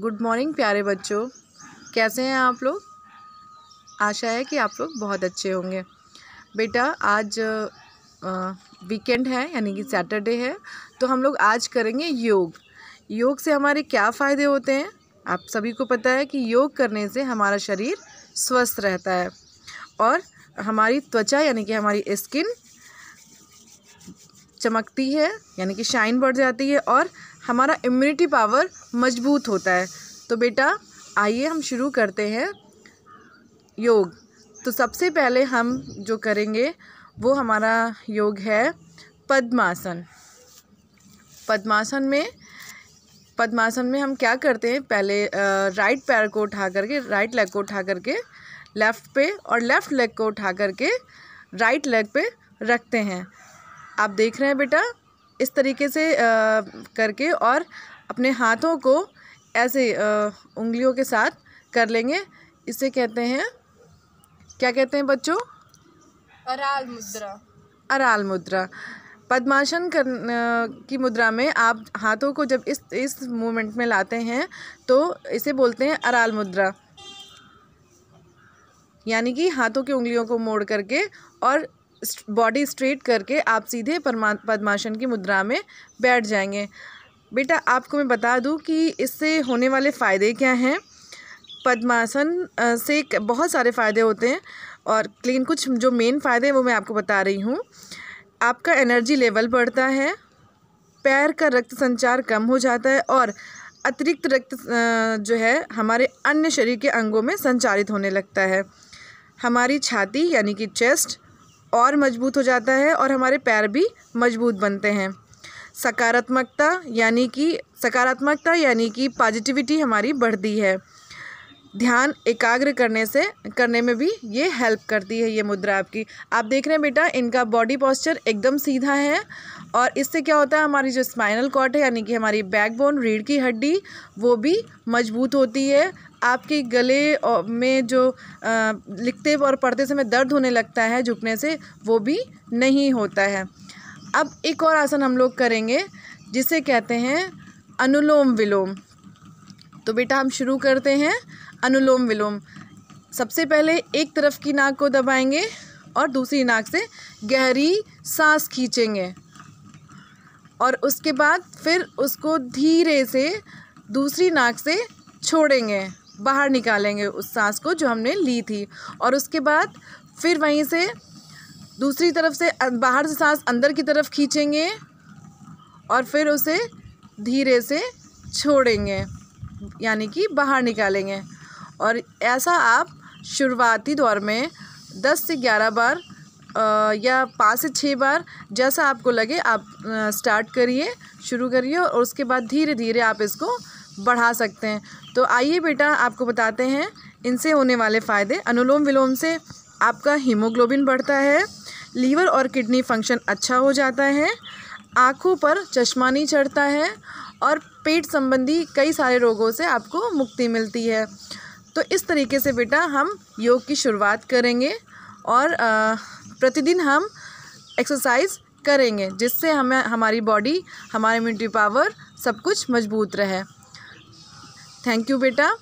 good morning प्यारे बच्चों कैसे हैं आप लोग आशा है कि आप लोग बहुत अच्छे होंगे बेटा आज वीकेंड है यानी कि सैटरडे है तो हम लोग आज करेंगे योग योग से हमारे क्या फ़ायदे होते हैं आप सभी को पता है कि योग करने से हमारा शरीर स्वस्थ रहता है और हमारी त्वचा यानी कि हमारी स्किन चमकती है यानी कि शाइन बढ़ जाती है और हमारा इम्यूनिटी पावर मजबूत होता है तो बेटा आइए हम शुरू करते हैं योग तो सबसे पहले हम जो करेंगे वो हमारा योग है पद्मासन पद्मासन में पद्मासन में हम क्या करते हैं पहले राइट पैर को उठा करके राइट लेग को उठा करके लेफ़्ट पे और लेफ़्ट लेग को उठा करके राइट लेग पे रखते हैं आप देख रहे हैं बेटा इस तरीके से करके और अपने हाथों को ऐसे उंगलियों के साथ कर लेंगे इसे कहते हैं क्या कहते हैं बच्चों अराल मुद्रा अराल मुद्रा पद्मासन कर की मुद्रा में आप हाथों को जब इस इस मूवमेंट में लाते हैं तो इसे बोलते हैं अराल मुद्रा यानी कि हाथों की उंगलियों को मोड़ करके और बॉडी स्ट्रेट करके आप सीधे पद्मासन की मुद्रा में बैठ जाएंगे बेटा आपको मैं बता दूं कि इससे होने वाले फ़ायदे क्या हैं पद्मासन से बहुत सारे फ़ायदे होते हैं और लेकिन कुछ जो मेन फ़ायदे हैं वो मैं आपको बता रही हूँ आपका एनर्जी लेवल बढ़ता है पैर का रक्त संचार कम हो जाता है और अतिरिक्त रक्त जो है हमारे अन्य शरीर के अंगों में संचारित होने लगता है हमारी छाती यानी कि चेस्ट और मजबूत हो जाता है और हमारे पैर भी मजबूत बनते हैं सकारात्मकता यानी कि सकारात्मकता यानी कि पॉजिटिविटी हमारी बढ़ती है ध्यान एकाग्र करने से करने में भी ये हेल्प करती है ये मुद्रा आपकी आप देख रहे हैं बेटा इनका बॉडी पॉस्चर एकदम सीधा है और इससे क्या होता है हमारी जो स्पाइनल कॉर्ड है यानी कि हमारी बैकबोन रीढ़ की हड्डी वो भी मजबूत होती है आपके गले में जो लिखते और पढ़ते समय दर्द होने लगता है झुकने से वो भी नहीं होता है अब एक और आसन हम लोग करेंगे जिसे कहते हैं अनुलोम विलोम तो बेटा हम शुरू करते हैं अनुलोम विलोम सबसे पहले एक तरफ की नाक को दबाएंगे और दूसरी नाक से गहरी सांस खींचेंगे और उसके बाद फिर उसको धीरे से दूसरी नाक से छोड़ेंगे बाहर निकालेंगे उस सांस को जो हमने ली थी और उसके बाद फिर वहीं से दूसरी तरफ से अं, बाहर से सांस अंदर की तरफ खींचेंगे और फिर उसे धीरे से छोड़ेंगे यानी कि बाहर निकालेंगे और ऐसा आप शुरुआती दौर में दस से ग्यारह बार या पाँच से छः बार जैसा आपको लगे आप स्टार्ट करिए शुरू करिए और उसके बाद धीरे धीरे आप इसको बढ़ा सकते हैं तो आइए बेटा आपको बताते हैं इनसे होने वाले फ़ायदे अनुलोम विलोम से आपका हीमोग्लोबिन बढ़ता है लीवर और किडनी फंक्शन अच्छा हो जाता है आँखों पर चश्मा नहीं चढ़ता है और पेट संबंधी कई सारे रोगों से आपको मुक्ति मिलती है तो इस तरीके से बेटा हम योग की शुरुआत करेंगे और प्रतिदिन हम एक्सरसाइज करेंगे जिससे हमें हमारी बॉडी हमारा इम्यूनिटी पावर सब कुछ मजबूत रहे थैंक यू बेटा